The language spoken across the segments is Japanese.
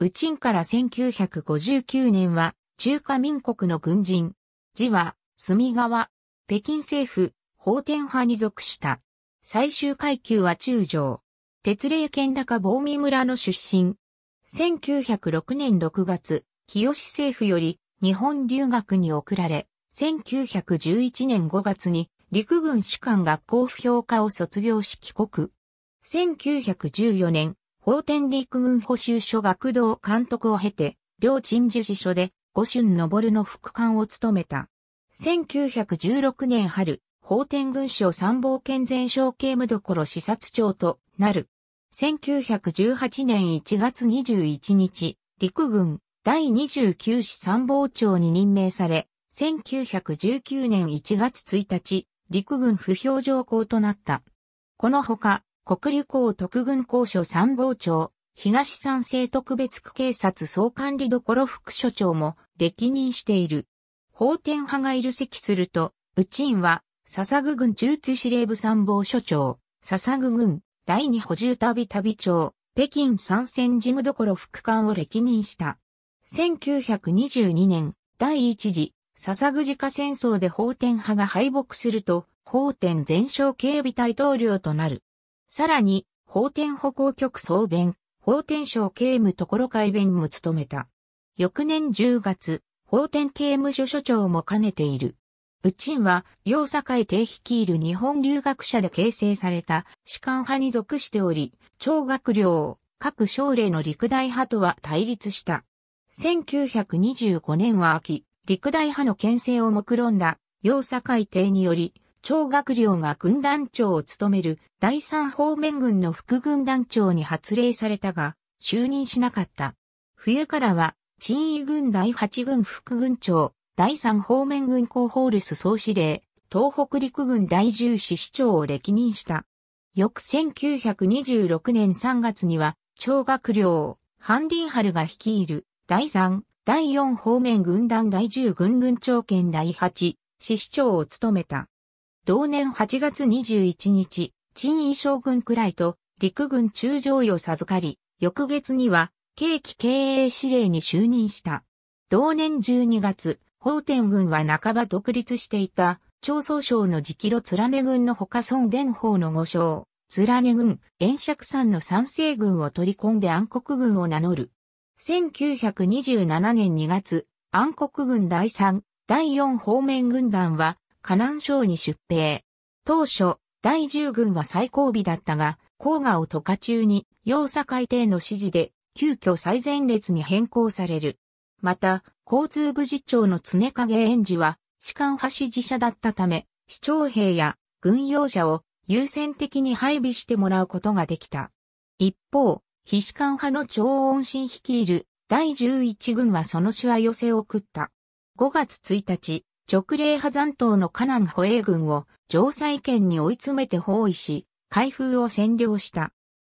ウチンから1959年は、中華民国の軍人。字は、隅川。北京政府、法天派に属した。最終階級は中将。鉄霊県高防見村の出身。1906年6月、清政府より日本留学に送られ、1911年5月に陸軍士官学校不評科を卒業し帰国。1914年、法天陸軍補修所学童監督を経て、両鎮樹司所で五春昇の副官を務めた。1916年春、法天軍省参謀健全省刑務所視察長となる。1918年1月21日、陸軍第29師参謀長に任命され、1919年1月1日、陸軍不評条項となった。このほか、国立行特軍公所参謀長、東三省特別区警察総管理所副所長も歴任している。法天派がいる席すると、うちんは、笹具軍中津司令部参謀所長、笹具軍第二補充旅旅長、北京参戦事務所副官を歴任した。1922年、第一次、笹具自家戦争で法天派が敗北すると、法天全勝警備大統領となる。さらに、法典歩行局総弁、法典省刑務所改弁も務めた。翌年10月、法典刑務所所長も兼ねている。うちんは、洋会帝率いる日本留学者で形成された士官派に属しており、超学寮、各省令の陸大派とは対立した。1925年は秋、陸大派の牽制を目論んだ、洋会帝により、長学寮が軍団長を務める第三方面軍の副軍団長に発令されたが、就任しなかった。冬からは、陳位軍第八軍副軍長、第三方面軍広報ルス総司令、東北陸軍第十師師長を歴任した。翌1926年3月には、長学寮、ハンリンハルが率いる、第三、第四方面軍団第十軍軍長兼第八、師師長を務めた。同年8月21日、陳位将軍くらいと陸軍中将位を授かり、翌月には、景気経営司令に就任した。同年12月、法天軍は半ば独立していた、長宗省の直路連根軍のほか孫伝法の五将、連根軍、炎釈山の三世軍を取り込んで暗黒軍を名乗る。1927年2月、暗黒軍第3、第4方面軍団は、河南省に出兵。当初、第10軍は最後尾だったが、黄河を渡過中に、要塞海底の指示で、急遽最前列に変更される。また、交通部次長の常影園児は、士官派支持者だったため、市長兵や軍用車を優先的に配備してもらうことができた。一方、非士官派の超恩信率いる第11軍はその手話寄せを送った。5月1日、直令派残党のカナン保衛軍を城塞圏に追い詰めて包囲し、開封を占領した。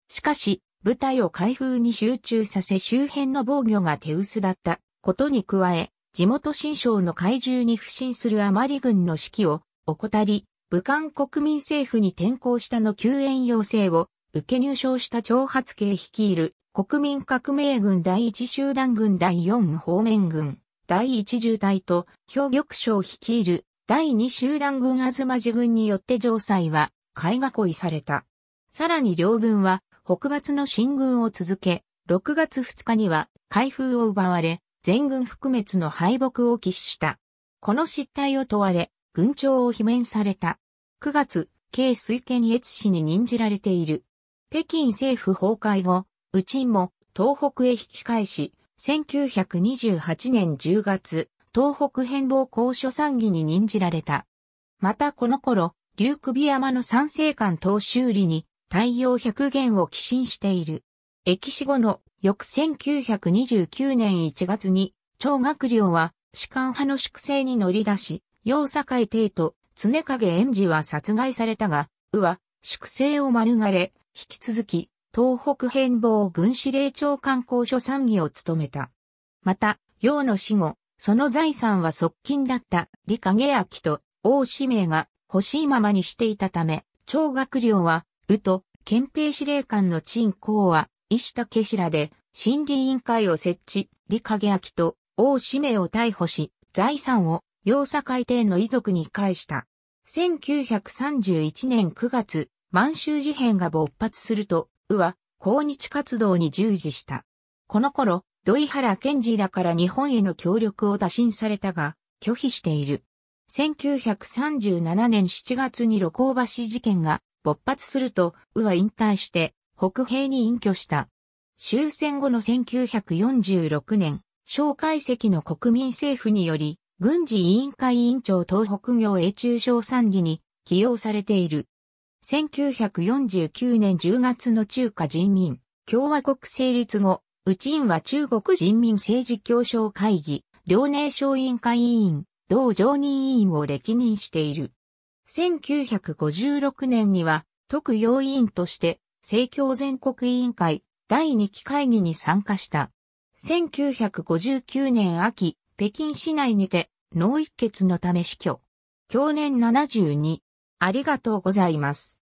しかし、部隊を開封に集中させ周辺の防御が手薄だったことに加え、地元新省の怪獣に不信するあまり軍の指揮を怠り、武漢国民政府に転向したの救援要請を受け入賞した長発系率いる国民革命軍第一集団軍第4方面軍。第一重隊と、兵玉将率いる第二集団軍東路軍によって城塞は、海囲いされた。さらに両軍は、北伐の進軍を続け、6月2日には、開封を奪われ、全軍覆滅の敗北を喫した。この失態を問われ、軍長を罷免された。9月、慶水県越市に任じられている。北京政府崩壊後、ちんも東北へ引き返し、1928年10月、東北変貌公所参議に任じられた。またこの頃、竜首山の三生館等修理に太陽百元を寄進している。歴史後の翌1929年1月に、長学寮は士官派の粛清に乗り出し、坂井帝と常影炎寺は殺害されたが、うは粛清を免れ、引き続き東北変貌軍司令長官公所参議を務めた。また、陽の死後、その財産は側近だった李影明と王氏名が欲しいままにしていたため、長学領は、宇と憲兵司令官の陳公は、石田竹氏らで、審理委員会を設置、李影明と王氏名を逮捕し、財産を洋佐海底の遺族に返した。1931年9月、満州事変が勃発すると、右は、抗日活動に従事した。この頃、土井原健二らから日本への協力を打診されたが、拒否している。1937年7月に露光橋事件が勃発すると、右は引退して、北平に隠居した。終戦後の1946年、蒋介石の国民政府により、軍事委員会委員長東北行永中小参議に起用されている。1949年10月の中華人民共和国成立後、ウチンは中国人民政治協商会議、両寧省委員会委員、同常任委員を歴任している。1956年には、特要委員として、政教全国委員会第2期会議に参加した。1959年秋、北京市内にて、脳一血のため死去。去年72、ありがとうございます。